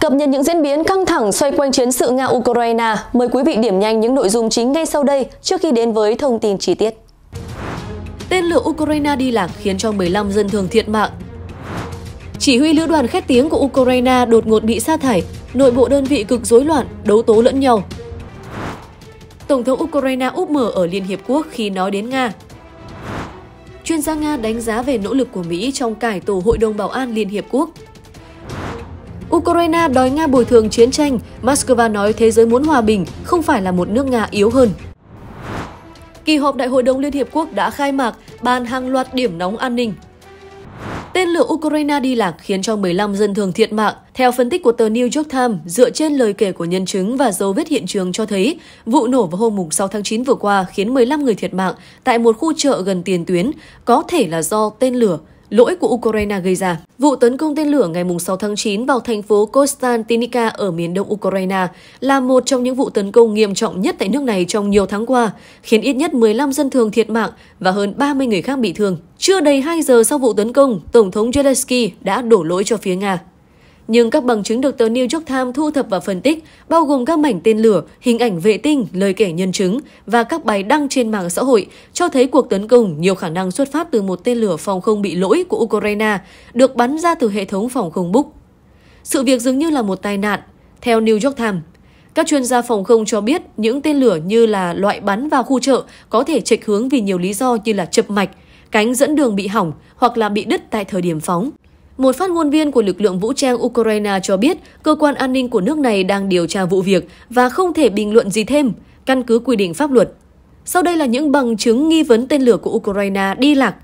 Cập nhật những diễn biến căng thẳng xoay quanh chiến sự Nga-Ukraine, mời quý vị điểm nhanh những nội dung chính ngay sau đây trước khi đến với thông tin chi tiết. Tên lửa Ukraine đi lạc khiến cho 15 dân thường thiệt mạng. Chỉ huy lữ đoàn khét tiếng của Ukraine đột ngột bị sa thải, nội bộ đơn vị cực rối loạn, đấu tố lẫn nhau. Tổng thống Ukraine úp mở ở Liên Hiệp Quốc khi nói đến Nga. Chuyên gia Nga đánh giá về nỗ lực của Mỹ trong cải tổ Hội đồng Bảo an Liên Hiệp Quốc Ukraine đòi Nga bồi thường chiến tranh, Moscow nói thế giới muốn hòa bình, không phải là một nước Nga yếu hơn. Kỳ họp Đại hội đồng Liên Hiệp Quốc đã khai mạc, bàn hàng loạt điểm nóng an ninh. Tên lửa Ukraine đi lạc khiến cho 15 dân thường thiệt mạng. Theo phân tích của tờ New York Times, dựa trên lời kể của nhân chứng và dấu vết hiện trường cho thấy, vụ nổ vào hôm 6 tháng 9 vừa qua khiến 15 người thiệt mạng tại một khu chợ gần tiền tuyến, có thể là do tên lửa lỗi của Ukraine gây ra. Vụ tấn công tên lửa ngày 6 tháng 9 vào thành phố Konstantinica ở miền đông Ukraine là một trong những vụ tấn công nghiêm trọng nhất tại nước này trong nhiều tháng qua, khiến ít nhất 15 dân thường thiệt mạng và hơn 30 người khác bị thương. Chưa đầy 2 giờ sau vụ tấn công, Tổng thống Zelensky đã đổ lỗi cho phía Nga. Nhưng các bằng chứng được tờ New York Times thu thập và phân tích, bao gồm các mảnh tên lửa, hình ảnh vệ tinh, lời kể nhân chứng và các bài đăng trên mạng xã hội, cho thấy cuộc tấn công nhiều khả năng xuất phát từ một tên lửa phòng không bị lỗi của Ukraine được bắn ra từ hệ thống phòng không Buk. Sự việc dường như là một tai nạn. Theo New York Times, các chuyên gia phòng không cho biết những tên lửa như là loại bắn vào khu chợ có thể chệch hướng vì nhiều lý do như là chập mạch, cánh dẫn đường bị hỏng hoặc là bị đứt tại thời điểm phóng. Một phát ngôn viên của lực lượng vũ trang Ukraine cho biết cơ quan an ninh của nước này đang điều tra vụ việc và không thể bình luận gì thêm, căn cứ quy định pháp luật. Sau đây là những bằng chứng nghi vấn tên lửa của Ukraine đi lạc.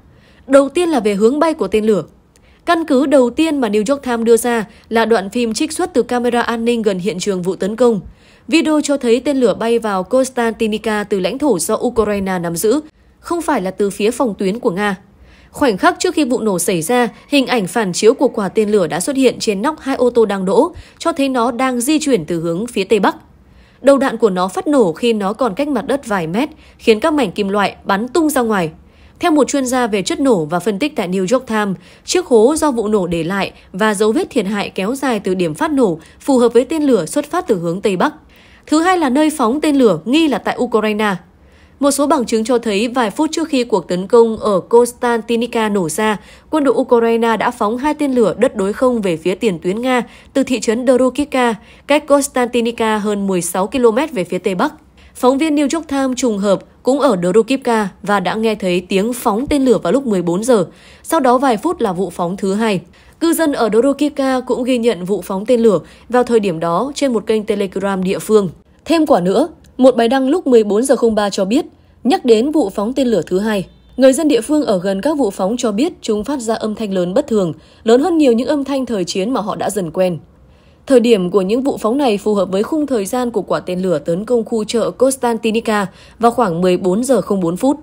Đầu tiên là về hướng bay của tên lửa. Căn cứ đầu tiên mà New York Times đưa ra là đoạn phim trích xuất từ camera an ninh gần hiện trường vụ tấn công. Video cho thấy tên lửa bay vào Konstantinica từ lãnh thổ do Ukraine nắm giữ, không phải là từ phía phòng tuyến của Nga. Khoảnh khắc trước khi vụ nổ xảy ra, hình ảnh phản chiếu của quả tên lửa đã xuất hiện trên nóc hai ô tô đang đỗ, cho thấy nó đang di chuyển từ hướng phía Tây Bắc. Đầu đạn của nó phát nổ khi nó còn cách mặt đất vài mét, khiến các mảnh kim loại bắn tung ra ngoài. Theo một chuyên gia về chất nổ và phân tích tại New York Times, chiếc hố do vụ nổ để lại và dấu vết thiệt hại kéo dài từ điểm phát nổ phù hợp với tên lửa xuất phát từ hướng Tây Bắc. Thứ hai là nơi phóng tên lửa nghi là tại Ukraine. Một số bằng chứng cho thấy vài phút trước khi cuộc tấn công ở Konstantinica nổ ra, quân đội Ukraine đã phóng hai tên lửa đất đối không về phía tiền tuyến Nga từ thị trấn Dorokivka, cách Konstantinica hơn 16 km về phía tây bắc. Phóng viên New York Times trùng hợp cũng ở Dorokivka và đã nghe thấy tiếng phóng tên lửa vào lúc 14 giờ. Sau đó vài phút là vụ phóng thứ hai. Cư dân ở Dorokivka cũng ghi nhận vụ phóng tên lửa vào thời điểm đó trên một kênh Telegram địa phương. Thêm quả nữa, một bài đăng lúc 14 giờ 03 cho biết, nhắc đến vụ phóng tên lửa thứ hai. Người dân địa phương ở gần các vụ phóng cho biết chúng phát ra âm thanh lớn bất thường, lớn hơn nhiều những âm thanh thời chiến mà họ đã dần quen. Thời điểm của những vụ phóng này phù hợp với khung thời gian của quả tên lửa tấn công khu chợ Konstantinica vào khoảng 14 giờ 04 phút.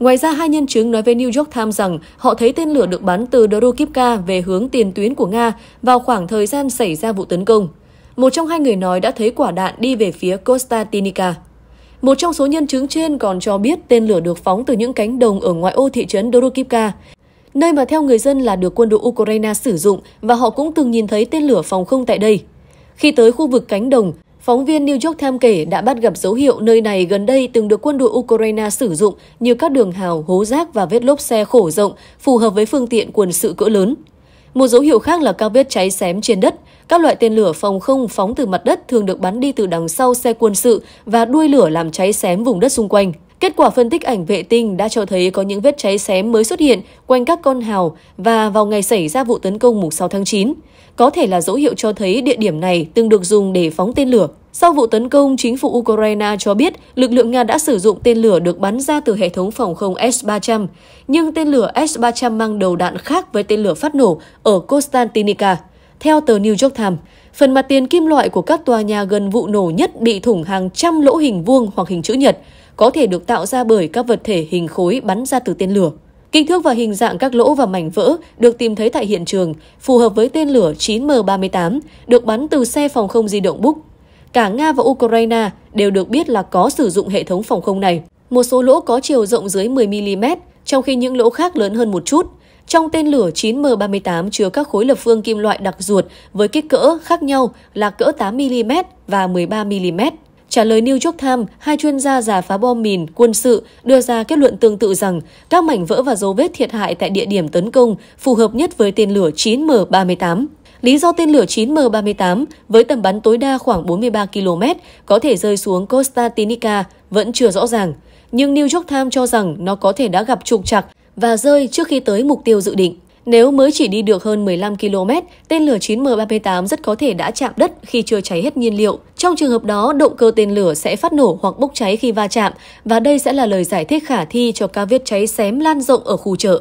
Ngoài ra, hai nhân chứng nói với New York Times rằng họ thấy tên lửa được bắn từ Dorokivka về hướng tiền tuyến của Nga vào khoảng thời gian xảy ra vụ tấn công một trong hai người nói đã thấy quả đạn đi về phía Costa Tinica. Một trong số nhân chứng trên còn cho biết tên lửa được phóng từ những cánh đồng ở ngoại ô thị trấn Dorokivka, nơi mà theo người dân là được quân đội Ukraine sử dụng và họ cũng từng nhìn thấy tên lửa phòng không tại đây. Khi tới khu vực cánh đồng, phóng viên New York Times kể đã bắt gặp dấu hiệu nơi này gần đây từng được quân đội Ukraine sử dụng như các đường hào, hố rác và vết lốp xe khổ rộng, phù hợp với phương tiện quân sự cỡ lớn. Một dấu hiệu khác là các vết cháy xém trên đất. Các loại tên lửa phòng không phóng từ mặt đất thường được bắn đi từ đằng sau xe quân sự và đuôi lửa làm cháy xém vùng đất xung quanh. Kết quả phân tích ảnh vệ tinh đã cho thấy có những vết cháy xém mới xuất hiện quanh các con hào và vào ngày xảy ra vụ tấn công mùng 6 tháng 9. Có thể là dấu hiệu cho thấy địa điểm này từng được dùng để phóng tên lửa. Sau vụ tấn công, chính phủ Ukraine cho biết lực lượng Nga đã sử dụng tên lửa được bắn ra từ hệ thống phòng không S-300, nhưng tên lửa S-300 mang đầu đạn khác với tên lửa phát nổ ở Konstantinica. Theo tờ New York Times, phần mặt tiền kim loại của các tòa nhà gần vụ nổ nhất bị thủng hàng trăm lỗ hình vuông hoặc hình chữ nhật, có thể được tạo ra bởi các vật thể hình khối bắn ra từ tên lửa. Kích thước và hình dạng các lỗ và mảnh vỡ được tìm thấy tại hiện trường phù hợp với tên lửa 9M38 được bắn từ xe phòng không di động Buk Cả Nga và Ukraine đều được biết là có sử dụng hệ thống phòng không này. Một số lỗ có chiều rộng dưới 10mm, trong khi những lỗ khác lớn hơn một chút. Trong tên lửa 9M38 chứa các khối lập phương kim loại đặc ruột với kích cỡ khác nhau là cỡ 8mm và 13mm. Trả lời New York Times, hai chuyên gia giả phá bom mìn quân sự đưa ra kết luận tương tự rằng các mảnh vỡ và dấu vết thiệt hại tại địa điểm tấn công phù hợp nhất với tên lửa 9M38. Lý do tên lửa 9M38 với tầm bắn tối đa khoảng 43 km có thể rơi xuống Costa vẫn chưa rõ ràng, nhưng New York Times cho rằng nó có thể đã gặp trục trặc và rơi trước khi tới mục tiêu dự định. Nếu mới chỉ đi được hơn 15 km, tên lửa 9M38 rất có thể đã chạm đất khi chưa cháy hết nhiên liệu. Trong trường hợp đó, động cơ tên lửa sẽ phát nổ hoặc bốc cháy khi va chạm và đây sẽ là lời giải thích khả thi cho các viết cháy xém lan rộng ở khu chợ.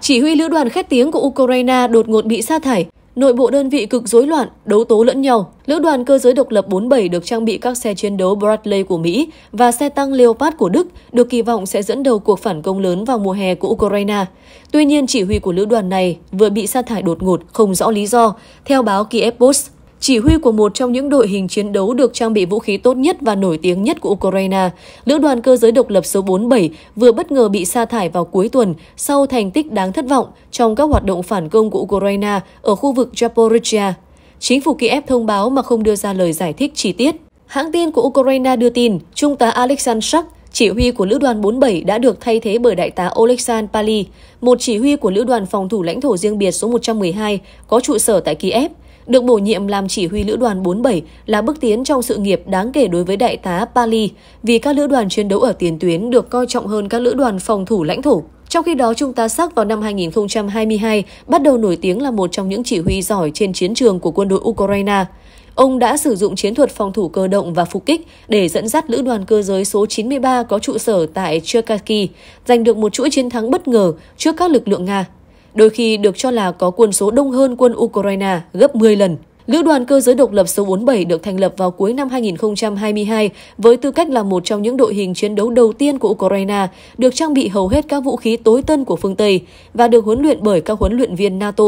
Chỉ huy lữ đoàn khét tiếng của Ukraine đột ngột bị sa thải Nội bộ đơn vị cực rối loạn, đấu tố lẫn nhau. Lữ đoàn cơ giới độc lập 47 được trang bị các xe chiến đấu Bradley của Mỹ và xe tăng Leopard của Đức, được kỳ vọng sẽ dẫn đầu cuộc phản công lớn vào mùa hè của Ukraine. Tuy nhiên, chỉ huy của lữ đoàn này vừa bị sa thải đột ngột không rõ lý do, theo báo Kiev Post chỉ huy của một trong những đội hình chiến đấu được trang bị vũ khí tốt nhất và nổi tiếng nhất của Ukraine, lữ đoàn cơ giới độc lập số 47 vừa bất ngờ bị sa thải vào cuối tuần sau thành tích đáng thất vọng trong các hoạt động phản công của Ukraine ở khu vực Zaporizhia. Chính phủ Kiev thông báo mà không đưa ra lời giải thích chi tiết. Hãng tin của Ukraine đưa tin, Trung tá Alexander Shak, chỉ huy của Lữ đoàn 47 đã được thay thế bởi Đại tá Oleksandr Pali, một chỉ huy của Lữ đoàn phòng thủ lãnh thổ riêng biệt số 112 có trụ sở tại Kiev. Được bổ nhiệm làm chỉ huy lữ đoàn 47 là bước tiến trong sự nghiệp đáng kể đối với đại tá Pali vì các lữ đoàn chiến đấu ở tiền tuyến được coi trọng hơn các lữ đoàn phòng thủ lãnh thổ. Trong khi đó, Trung tá Sắc vào năm 2022 bắt đầu nổi tiếng là một trong những chỉ huy giỏi trên chiến trường của quân đội Ukraine. Ông đã sử dụng chiến thuật phòng thủ cơ động và phục kích để dẫn dắt lữ đoàn cơ giới số 93 có trụ sở tại Cherkasy, giành được một chuỗi chiến thắng bất ngờ trước các lực lượng Nga đôi khi được cho là có quân số đông hơn quân Ukraine gấp 10 lần. Lữ đoàn cơ giới độc lập số 47 được thành lập vào cuối năm 2022 với tư cách là một trong những đội hình chiến đấu đầu tiên của Ukraine, được trang bị hầu hết các vũ khí tối tân của phương Tây và được huấn luyện bởi các huấn luyện viên NATO.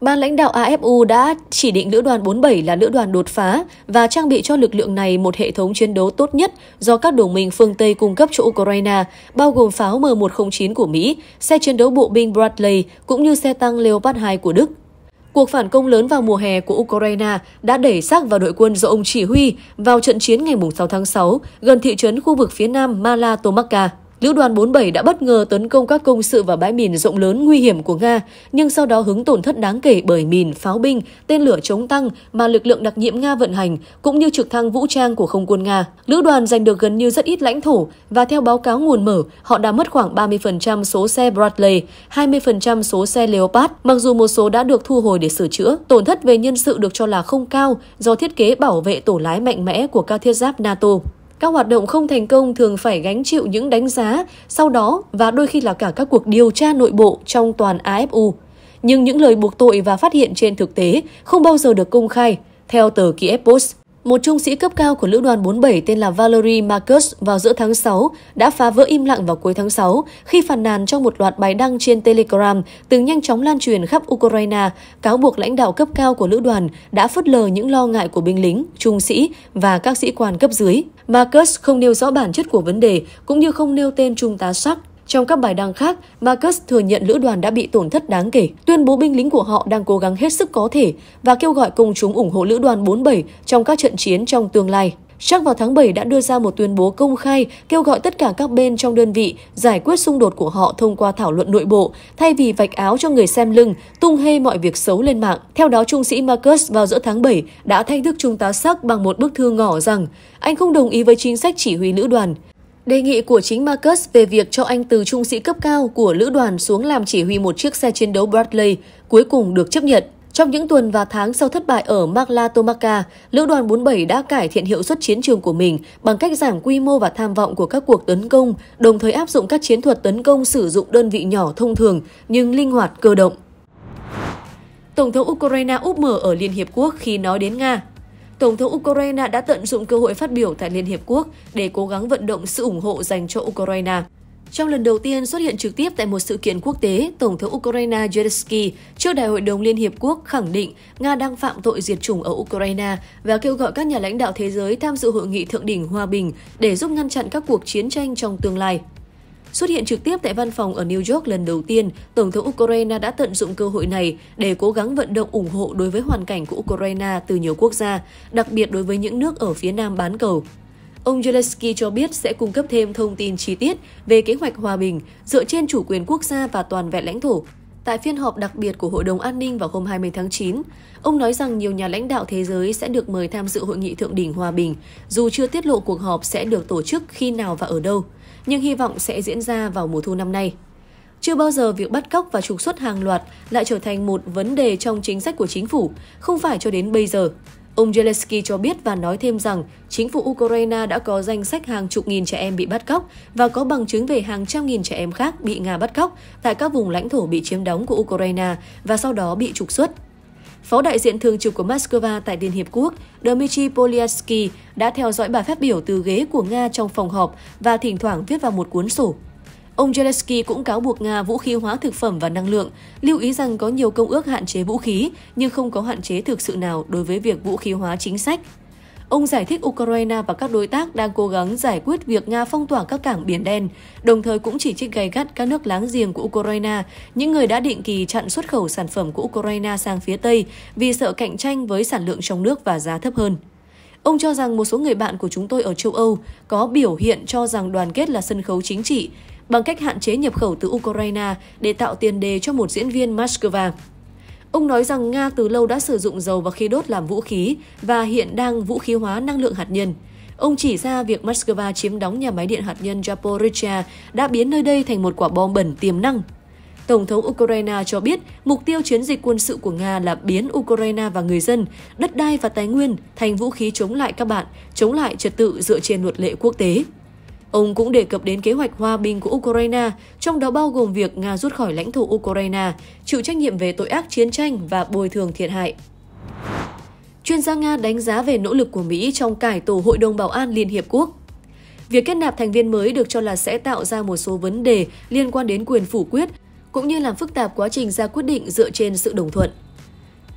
Ban lãnh đạo AFU đã chỉ định lữ đoàn 47 là lữ đoàn đột phá và trang bị cho lực lượng này một hệ thống chiến đấu tốt nhất do các đồng minh phương Tây cung cấp cho Ukraine, bao gồm pháo M109 của Mỹ, xe chiến đấu bộ binh Bradley cũng như xe tăng Leopard 2 của Đức. Cuộc phản công lớn vào mùa hè của Ukraine đã đẩy xác vào đội quân do ông chỉ huy vào trận chiến ngày 6 tháng 6 gần thị trấn khu vực phía nam Mala Lữ đoàn 47 đã bất ngờ tấn công các công sự và bãi mìn rộng lớn nguy hiểm của Nga, nhưng sau đó hứng tổn thất đáng kể bởi mìn, pháo binh, tên lửa chống tăng mà lực lượng đặc nhiệm Nga vận hành, cũng như trực thăng vũ trang của không quân Nga. Lữ đoàn giành được gần như rất ít lãnh thổ và theo báo cáo nguồn mở, họ đã mất khoảng 30% số xe Bradley, 20% số xe Leopard, mặc dù một số đã được thu hồi để sửa chữa. Tổn thất về nhân sự được cho là không cao do thiết kế bảo vệ tổ lái mạnh mẽ của các thiết giáp NATO. Các hoạt động không thành công thường phải gánh chịu những đánh giá, sau đó và đôi khi là cả các cuộc điều tra nội bộ trong toàn AFU. Nhưng những lời buộc tội và phát hiện trên thực tế không bao giờ được công khai, theo tờ Kiev Post một trung sĩ cấp cao của lữ đoàn 47 tên là Valery Marcus vào giữa tháng 6 đã phá vỡ im lặng vào cuối tháng 6 khi phàn nàn trong một loạt bài đăng trên Telegram từng nhanh chóng lan truyền khắp Ukraine, cáo buộc lãnh đạo cấp cao của lữ đoàn đã phớt lờ những lo ngại của binh lính, trung sĩ và các sĩ quan cấp dưới. Marcus không nêu rõ bản chất của vấn đề cũng như không nêu tên Trung tá Sắc trong các bài đăng khác, Marcus thừa nhận lữ đoàn đã bị tổn thất đáng kể, tuyên bố binh lính của họ đang cố gắng hết sức có thể và kêu gọi công chúng ủng hộ lữ đoàn 47 trong các trận chiến trong tương lai. Chắc vào tháng 7 đã đưa ra một tuyên bố công khai kêu gọi tất cả các bên trong đơn vị giải quyết xung đột của họ thông qua thảo luận nội bộ, thay vì vạch áo cho người xem lưng, tung hê mọi việc xấu lên mạng. Theo đó, trung sĩ Marcus vào giữa tháng 7 đã thách thức trung tá Sắc bằng một bức thư ngỏ rằng anh không đồng ý với chính sách chỉ huy lữ đoàn. Đề nghị của chính Marcus về việc cho anh từ trung sĩ cấp cao của lữ đoàn xuống làm chỉ huy một chiếc xe chiến đấu Bradley cuối cùng được chấp nhận. Trong những tuần và tháng sau thất bại ở Magla Tomaca, Lữ đoàn 47 đã cải thiện hiệu suất chiến trường của mình bằng cách giảm quy mô và tham vọng của các cuộc tấn công, đồng thời áp dụng các chiến thuật tấn công sử dụng đơn vị nhỏ thông thường nhưng linh hoạt cơ động. Tổng thống Ukraine úp mở ở Liên Hiệp Quốc khi nói đến Nga Tổng thống Ukraine đã tận dụng cơ hội phát biểu tại Liên Hiệp Quốc để cố gắng vận động sự ủng hộ dành cho Ukraine. Trong lần đầu tiên xuất hiện trực tiếp tại một sự kiện quốc tế, Tổng thống Ukraine Zelensky trước Đại hội đồng Liên Hiệp Quốc khẳng định Nga đang phạm tội diệt chủng ở Ukraine và kêu gọi các nhà lãnh đạo thế giới tham dự hội nghị thượng đỉnh hòa bình để giúp ngăn chặn các cuộc chiến tranh trong tương lai. Xuất hiện trực tiếp tại văn phòng ở New York lần đầu tiên, Tổng thống Ukraine đã tận dụng cơ hội này để cố gắng vận động ủng hộ đối với hoàn cảnh của Ukraine từ nhiều quốc gia, đặc biệt đối với những nước ở phía nam bán cầu. Ông Zelensky cho biết sẽ cung cấp thêm thông tin chi tiết về kế hoạch hòa bình dựa trên chủ quyền quốc gia và toàn vẹn lãnh thổ tại phiên họp đặc biệt của Hội đồng An ninh vào hôm 20 tháng 9. Ông nói rằng nhiều nhà lãnh đạo thế giới sẽ được mời tham dự hội nghị thượng đỉnh hòa bình, dù chưa tiết lộ cuộc họp sẽ được tổ chức khi nào và ở đâu nhưng hy vọng sẽ diễn ra vào mùa thu năm nay. Chưa bao giờ việc bắt cóc và trục xuất hàng loạt lại trở thành một vấn đề trong chính sách của chính phủ, không phải cho đến bây giờ. Ông Zelensky cho biết và nói thêm rằng chính phủ Ukraine đã có danh sách hàng chục nghìn trẻ em bị bắt cóc và có bằng chứng về hàng trăm nghìn trẻ em khác bị Nga bắt cóc tại các vùng lãnh thổ bị chiếm đóng của Ukraine và sau đó bị trục xuất. Phó đại diện thường trực của Moscow tại Liên Hiệp Quốc Dmitry Polyansky đã theo dõi bài phát biểu từ ghế của Nga trong phòng họp và thỉnh thoảng viết vào một cuốn sổ. Ông Zelensky cũng cáo buộc Nga vũ khí hóa thực phẩm và năng lượng, lưu ý rằng có nhiều công ước hạn chế vũ khí nhưng không có hạn chế thực sự nào đối với việc vũ khí hóa chính sách Ông giải thích Ukraine và các đối tác đang cố gắng giải quyết việc Nga phong tỏa các cảng Biển Đen, đồng thời cũng chỉ trích gay gắt các nước láng giềng của Ukraine, những người đã định kỳ chặn xuất khẩu sản phẩm của Ukraine sang phía Tây vì sợ cạnh tranh với sản lượng trong nước và giá thấp hơn. Ông cho rằng một số người bạn của chúng tôi ở châu Âu có biểu hiện cho rằng đoàn kết là sân khấu chính trị bằng cách hạn chế nhập khẩu từ Ukraine để tạo tiền đề cho một diễn viên Moscow. Ông nói rằng Nga từ lâu đã sử dụng dầu và khí đốt làm vũ khí và hiện đang vũ khí hóa năng lượng hạt nhân. Ông chỉ ra việc Moscow chiếm đóng nhà máy điện hạt nhân Zaporizhia đã biến nơi đây thành một quả bom bẩn tiềm năng. Tổng thống Ukraine cho biết mục tiêu chiến dịch quân sự của Nga là biến Ukraine và người dân, đất đai và tài nguyên thành vũ khí chống lại các bạn, chống lại trật tự dựa trên luật lệ quốc tế. Ông cũng đề cập đến kế hoạch hòa bình của Ukraine, trong đó bao gồm việc Nga rút khỏi lãnh thổ Ukraine, chịu trách nhiệm về tội ác chiến tranh và bồi thường thiệt hại. Chuyên gia Nga đánh giá về nỗ lực của Mỹ trong cải tổ Hội đồng Bảo an Liên Hiệp Quốc. Việc kết nạp thành viên mới được cho là sẽ tạo ra một số vấn đề liên quan đến quyền phủ quyết, cũng như làm phức tạp quá trình ra quyết định dựa trên sự đồng thuận.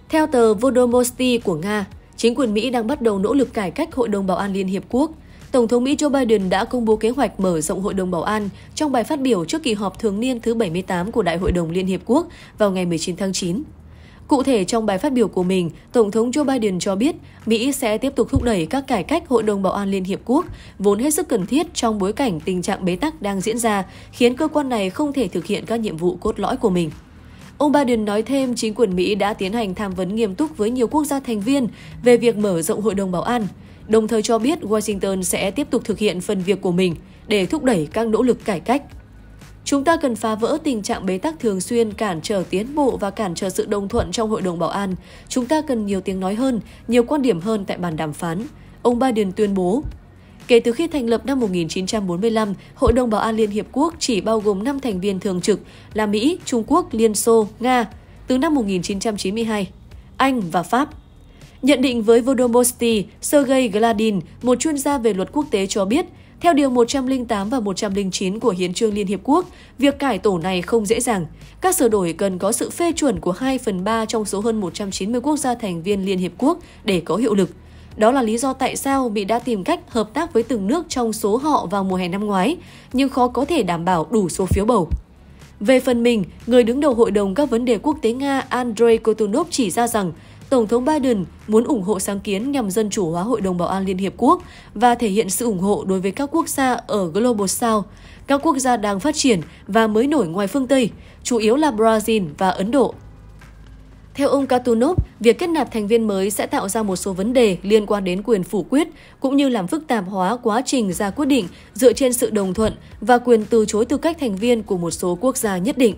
Theo tờ Vodomosti của Nga, chính quyền Mỹ đang bắt đầu nỗ lực cải cách Hội đồng Bảo an Liên Hiệp Quốc – Tổng thống Mỹ Joe Biden đã công bố kế hoạch mở rộng Hội đồng Bảo an trong bài phát biểu trước kỳ họp thường niên thứ 78 của Đại hội đồng Liên Hiệp Quốc vào ngày 19 tháng 9. Cụ thể trong bài phát biểu của mình, Tổng thống Joe Biden cho biết Mỹ sẽ tiếp tục thúc đẩy các cải cách Hội đồng Bảo an Liên Hiệp Quốc, vốn hết sức cần thiết trong bối cảnh tình trạng bế tắc đang diễn ra, khiến cơ quan này không thể thực hiện các nhiệm vụ cốt lõi của mình. Ông Biden nói thêm chính quyền Mỹ đã tiến hành tham vấn nghiêm túc với nhiều quốc gia thành viên về việc mở rộng Hội đồng Bảo an đồng thời cho biết Washington sẽ tiếp tục thực hiện phần việc của mình để thúc đẩy các nỗ lực cải cách. Chúng ta cần phá vỡ tình trạng bế tắc thường xuyên cản trở tiến bộ và cản trở sự đồng thuận trong Hội đồng Bảo an. Chúng ta cần nhiều tiếng nói hơn, nhiều quan điểm hơn tại bàn đàm phán. Ông Biden tuyên bố, Kể từ khi thành lập năm 1945, Hội đồng Bảo an Liên Hiệp Quốc chỉ bao gồm 5 thành viên thường trực là Mỹ, Trung Quốc, Liên Xô, Nga. Từ năm 1992, Anh và Pháp Nhận định với Vodomosti, Sergei Gladin, một chuyên gia về luật quốc tế cho biết, theo Điều 108 và 109 của Hiến trương Liên Hiệp Quốc, việc cải tổ này không dễ dàng. Các sửa đổi cần có sự phê chuẩn của 2 phần 3 trong số hơn 190 quốc gia thành viên Liên Hiệp Quốc để có hiệu lực. Đó là lý do tại sao Mỹ đã tìm cách hợp tác với từng nước trong số họ vào mùa hè năm ngoái, nhưng khó có thể đảm bảo đủ số phiếu bầu. Về phần mình, người đứng đầu Hội đồng các vấn đề quốc tế Nga Andrei Kotonov chỉ ra rằng Tổng thống Biden muốn ủng hộ sáng kiến nhằm dân chủ hóa Hội đồng Bảo an Liên Hiệp Quốc và thể hiện sự ủng hộ đối với các quốc gia ở Global South, các quốc gia đang phát triển và mới nổi ngoài phương Tây, chủ yếu là Brazil và Ấn Độ. Theo ông Katunov, việc kết nạp thành viên mới sẽ tạo ra một số vấn đề liên quan đến quyền phủ quyết, cũng như làm phức tạp hóa quá trình ra quyết định dựa trên sự đồng thuận và quyền từ chối tư cách thành viên của một số quốc gia nhất định.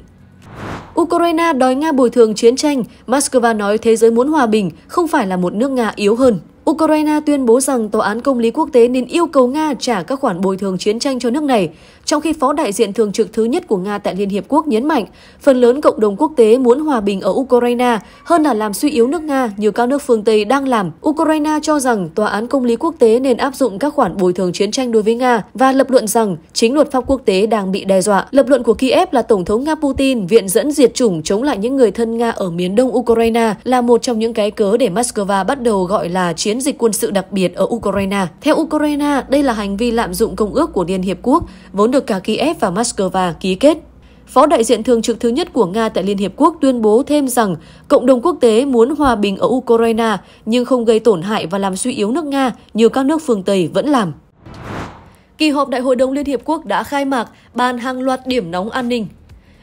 Ukraine đòi Nga bồi thường chiến tranh, Moscow nói thế giới muốn hòa bình, không phải là một nước Nga yếu hơn. Ukraine tuyên bố rằng Tòa án Công lý Quốc tế nên yêu cầu Nga trả các khoản bồi thường chiến tranh cho nước này, trong khi Phó đại diện thường trực thứ nhất của Nga tại Liên Hiệp Quốc nhấn mạnh phần lớn cộng đồng quốc tế muốn hòa bình ở Ukraine hơn là làm suy yếu nước Nga như các nước phương Tây đang làm. Ukraine cho rằng Tòa án Công lý Quốc tế nên áp dụng các khoản bồi thường chiến tranh đối với Nga và lập luận rằng chính luật pháp quốc tế đang bị đe dọa. Lập luận của Kiev là Tổng thống Nga Putin viện dẫn diệt chủng chống lại những người thân Nga ở miền đông Ukraine là một trong những cái cớ để Moscow bắt đầu gọi là chiến dịch quân sự đặc biệt ở Ukraine. Theo Ukraine, đây là hành vi lạm dụng công ước của Liên Hiệp Quốc, vốn được cả Kiev và Moscow ký kết. Phó đại diện thường trực thứ nhất của Nga tại Liên Hiệp Quốc tuyên bố thêm rằng cộng đồng quốc tế muốn hòa bình ở Ukraine nhưng không gây tổn hại và làm suy yếu nước Nga như các nước phương Tây vẫn làm. Kỳ họp Đại hội đồng Liên Hiệp Quốc đã khai mạc bàn hàng loạt điểm nóng an ninh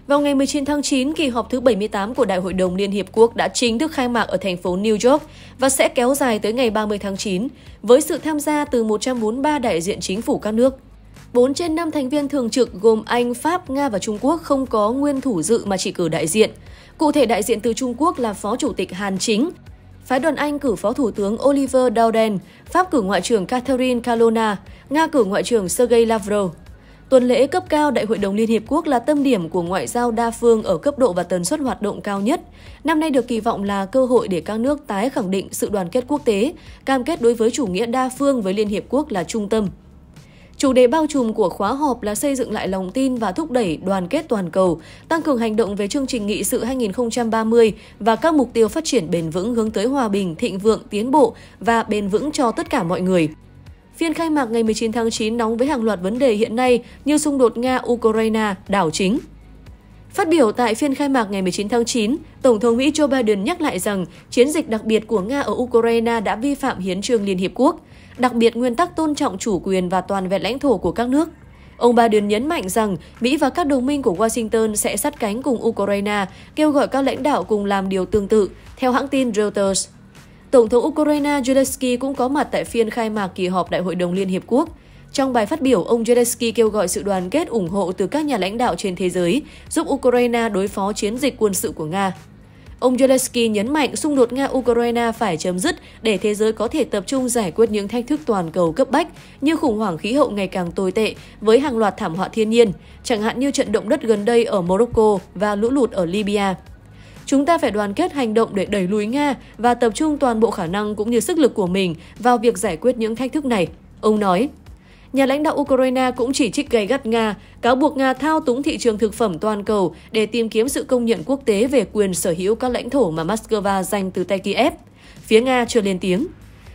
vào ngày 19 tháng 9, kỳ họp thứ 78 của Đại hội đồng Liên Hiệp Quốc đã chính thức khai mạc ở thành phố New York và sẽ kéo dài tới ngày 30 tháng 9, với sự tham gia từ 143 đại diện chính phủ các nước. 4 trên 5 thành viên thường trực gồm Anh, Pháp, Nga và Trung Quốc không có nguyên thủ dự mà chỉ cử đại diện. Cụ thể đại diện từ Trung Quốc là Phó Chủ tịch Hàn Chính, phái đoàn Anh cử Phó Thủ tướng Oliver Dowden, Pháp cử Ngoại trưởng Catherine Colonna, Nga cử Ngoại trưởng Sergei Lavrov. Tuần lễ cấp cao Đại hội đồng Liên Hiệp Quốc là tâm điểm của ngoại giao đa phương ở cấp độ và tần suất hoạt động cao nhất. Năm nay được kỳ vọng là cơ hội để các nước tái khẳng định sự đoàn kết quốc tế, cam kết đối với chủ nghĩa đa phương với Liên Hiệp Quốc là trung tâm. Chủ đề bao trùm của khóa họp là xây dựng lại lòng tin và thúc đẩy đoàn kết toàn cầu, tăng cường hành động về chương trình nghị sự 2030 và các mục tiêu phát triển bền vững hướng tới hòa bình, thịnh vượng, tiến bộ và bền vững cho tất cả mọi người. Phiên khai mạc ngày 19 tháng 9 nóng với hàng loạt vấn đề hiện nay như xung đột Nga-Ukraine, đảo chính. Phát biểu tại phiên khai mạc ngày 19 tháng 9, Tổng thống Mỹ Joe Biden nhắc lại rằng chiến dịch đặc biệt của Nga ở Ukraine đã vi phạm hiến trương Liên Hiệp Quốc, đặc biệt nguyên tắc tôn trọng chủ quyền và toàn vẹn lãnh thổ của các nước. Ông Biden nhấn mạnh rằng Mỹ và các đồng minh của Washington sẽ sát cánh cùng Ukraine, kêu gọi các lãnh đạo cùng làm điều tương tự, theo hãng tin Reuters. Tổng thống Ukraine Zelensky cũng có mặt tại phiên khai mạc kỳ họp Đại hội đồng Liên Hiệp Quốc. Trong bài phát biểu, ông Zelensky kêu gọi sự đoàn kết ủng hộ từ các nhà lãnh đạo trên thế giới, giúp Ukraine đối phó chiến dịch quân sự của Nga. Ông Zelensky nhấn mạnh xung đột Nga-Ukraine phải chấm dứt để thế giới có thể tập trung giải quyết những thách thức toàn cầu cấp bách như khủng hoảng khí hậu ngày càng tồi tệ với hàng loạt thảm họa thiên nhiên, chẳng hạn như trận động đất gần đây ở Morocco và lũ lụt ở Libya. Chúng ta phải đoàn kết hành động để đẩy lùi Nga và tập trung toàn bộ khả năng cũng như sức lực của mình vào việc giải quyết những thách thức này, ông nói. Nhà lãnh đạo Ukraine cũng chỉ trích gây gắt Nga, cáo buộc Nga thao túng thị trường thực phẩm toàn cầu để tìm kiếm sự công nhận quốc tế về quyền sở hữu các lãnh thổ mà Moscow giành từ tay Kiev. Phía Nga chưa lên tiếng.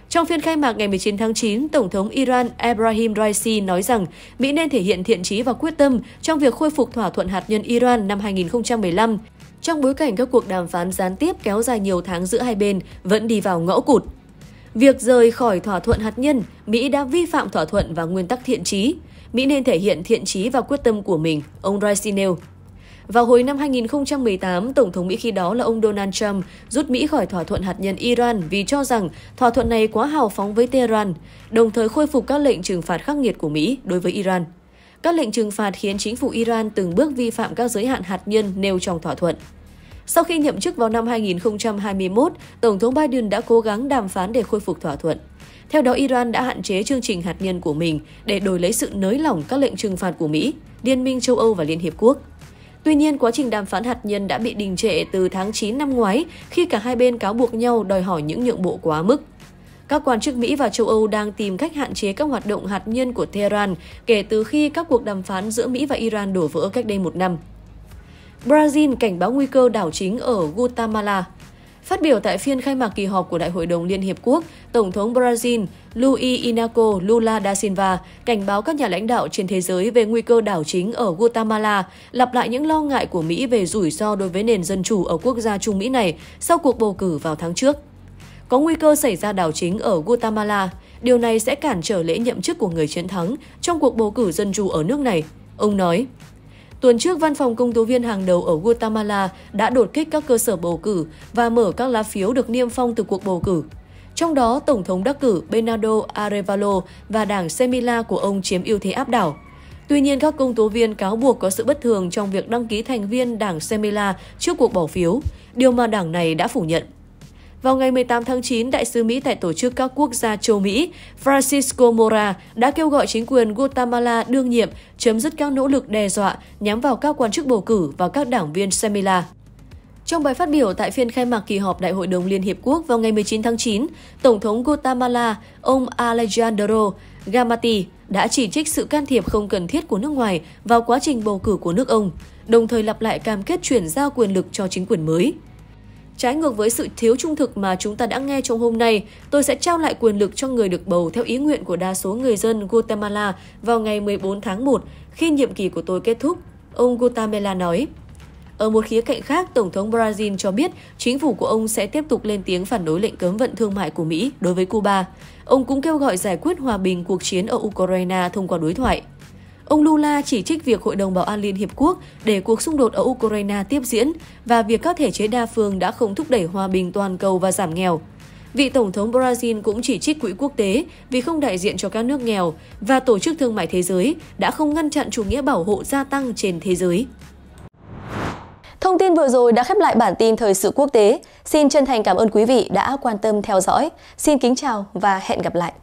Trong phiên khai mạc ngày 19 tháng 9, Tổng thống Iran Ebrahim Raisi nói rằng Mỹ nên thể hiện thiện trí và quyết tâm trong việc khôi phục thỏa thuận hạt nhân Iran năm 2015 trong bối cảnh các cuộc đàm phán gián tiếp kéo dài nhiều tháng giữa hai bên vẫn đi vào ngõ cụt. Việc rời khỏi thỏa thuận hạt nhân, Mỹ đã vi phạm thỏa thuận và nguyên tắc thiện trí. Mỹ nên thể hiện thiện trí và quyết tâm của mình, ông Rice nêu. Vào hồi năm 2018, Tổng thống Mỹ khi đó là ông Donald Trump rút Mỹ khỏi thỏa thuận hạt nhân Iran vì cho rằng thỏa thuận này quá hào phóng với Tehran, đồng thời khôi phục các lệnh trừng phạt khắc nghiệt của Mỹ đối với Iran. Các lệnh trừng phạt khiến chính phủ Iran từng bước vi phạm các giới hạn hạt nhân nêu trong thỏa thuận. Sau khi nhậm chức vào năm 2021, Tổng thống Biden đã cố gắng đàm phán để khôi phục thỏa thuận. Theo đó, Iran đã hạn chế chương trình hạt nhân của mình để đổi lấy sự nới lỏng các lệnh trừng phạt của Mỹ, Liên minh châu Âu và Liên Hiệp Quốc. Tuy nhiên, quá trình đàm phán hạt nhân đã bị đình trệ từ tháng 9 năm ngoái khi cả hai bên cáo buộc nhau đòi hỏi những nhượng bộ quá mức. Các quan chức Mỹ và châu Âu đang tìm cách hạn chế các hoạt động hạt nhân của Tehran kể từ khi các cuộc đàm phán giữa Mỹ và Iran đổ vỡ cách đây một năm. Brazil cảnh báo nguy cơ đảo chính ở Guatemala. Phát biểu tại phiên khai mạc kỳ họp của Đại hội đồng Liên Hiệp Quốc, Tổng thống Brazil Luiz Inaco Lula da Silva cảnh báo các nhà lãnh đạo trên thế giới về nguy cơ đảo chính ở Guatemala, lặp lại những lo ngại của Mỹ về rủi ro đối với nền dân chủ ở quốc gia Trung Mỹ này sau cuộc bầu cử vào tháng trước có nguy cơ xảy ra đảo chính ở Guatemala. Điều này sẽ cản trở lễ nhậm chức của người chiến thắng trong cuộc bầu cử dân chủ ở nước này, ông nói. Tuần trước, văn phòng công tố viên hàng đầu ở Guatemala đã đột kích các cơ sở bầu cử và mở các lá phiếu được niêm phong từ cuộc bầu cử. Trong đó, Tổng thống đắc cử Bernardo Arevalo và đảng Semilla của ông chiếm ưu thế áp đảo. Tuy nhiên, các công tố viên cáo buộc có sự bất thường trong việc đăng ký thành viên đảng Semilla trước cuộc bỏ phiếu, điều mà đảng này đã phủ nhận. Vào ngày 18 tháng 9, đại sứ Mỹ tại Tổ chức các quốc gia châu Mỹ Francisco Mora đã kêu gọi chính quyền Guatemala đương nhiệm chấm dứt các nỗ lực đe dọa nhắm vào các quan chức bầu cử và các đảng viên Semilla. Trong bài phát biểu tại phiên khai mạc kỳ họp Đại hội đồng Liên Hiệp Quốc vào ngày 19 tháng 9, Tổng thống Guatemala, ông Alejandro Gamati đã chỉ trích sự can thiệp không cần thiết của nước ngoài vào quá trình bầu cử của nước ông, đồng thời lặp lại cam kết chuyển giao quyền lực cho chính quyền mới. Trái ngược với sự thiếu trung thực mà chúng ta đã nghe trong hôm nay, tôi sẽ trao lại quyền lực cho người được bầu theo ý nguyện của đa số người dân Guatemala vào ngày 14 tháng 1 khi nhiệm kỳ của tôi kết thúc, ông Guatemala nói. Ở một khía cạnh khác, Tổng thống Brazil cho biết chính phủ của ông sẽ tiếp tục lên tiếng phản đối lệnh cấm vận thương mại của Mỹ đối với Cuba. Ông cũng kêu gọi giải quyết hòa bình cuộc chiến ở Ukraine thông qua đối thoại. Ông Lula chỉ trích việc Hội đồng Bảo an Liên Hiệp Quốc để cuộc xung đột ở Ukraine tiếp diễn và việc các thể chế đa phương đã không thúc đẩy hòa bình toàn cầu và giảm nghèo. Vị Tổng thống Brazil cũng chỉ trích quỹ quốc tế vì không đại diện cho các nước nghèo và Tổ chức Thương mại Thế giới đã không ngăn chặn chủ nghĩa bảo hộ gia tăng trên thế giới. Thông tin vừa rồi đã khép lại bản tin thời sự quốc tế. Xin chân thành cảm ơn quý vị đã quan tâm theo dõi. Xin kính chào và hẹn gặp lại.